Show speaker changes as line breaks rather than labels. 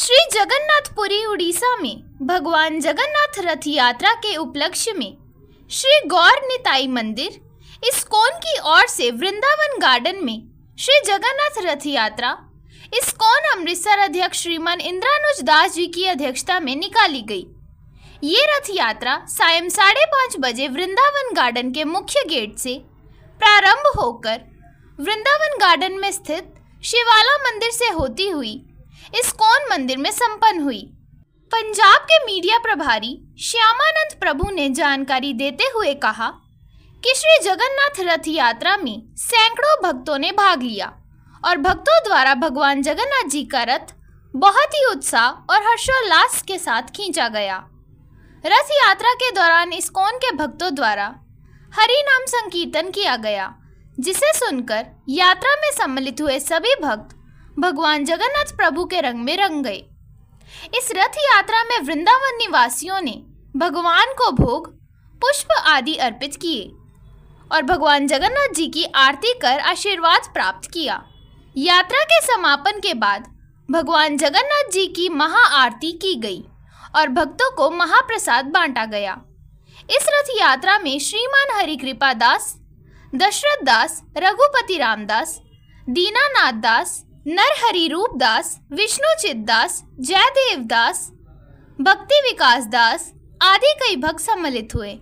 श्री जगन्नाथपुरी उड़ीसा में भगवान जगन्नाथ रथ यात्रा के उपलक्ष्य में श्री गौर निताई मंदिर इस्कोन की ओर से वृंदावन गार्डन में श्री जगन्नाथ रथ यात्रा इस्कोन अमृतसर अध्यक्ष श्रीमान इंद्रानुज दास जी की अध्यक्षता में निकाली गई ये रथ यात्रा साय साढ़े पाँच बजे वृंदावन गार्डन के मुख्य गेट से प्रारंभ होकर वृंदावन गार्डन में स्थित शिवाला मंदिर से होती हुई इस कौन मंदिर में संपन्न हुई पंजाब के मीडिया प्रभारी श्यामानंद प्रभु ने जानकारी देते हुए कहा कि श्री जगन्नाथ रथ यात्रा में सैकड़ों भक्तों ने भाग लिया और भक्तों द्वारा भगवान जगन्नाथ जी का रथ बहुत ही उत्साह और हर्षोल्लास के साथ खींचा गया रथ यात्रा के दौरान इस्कॉन के भक्तों द्वारा हरि नाम संकीर्तन किया गया जिसे सुनकर यात्रा में सम्मिलित हुए सभी भक्त भगवान जगन्नाथ प्रभु के रंग में रंग गए इस रथ यात्रा में वृंदावन निवासियों ने भगवान को भोग पुष्प आदि अर्पित किए और भगवान जगन्नाथ जी की आरती कर आशीर्वाद प्राप्त किया यात्रा के समापन के बाद भगवान जगन्नाथ जी की महाआरती की गई और भक्तों को महाप्रसाद बांटा गया इस रथ यात्रा में श्रीमान हरिकृपा दास दशरथ दास रघुपति रामदास दीनानाथ दास नरहरि रूपदास विष्णु चिददास जयदेव दास भक्ति विकास दास आदि कई भक्त सम्मिलित हुए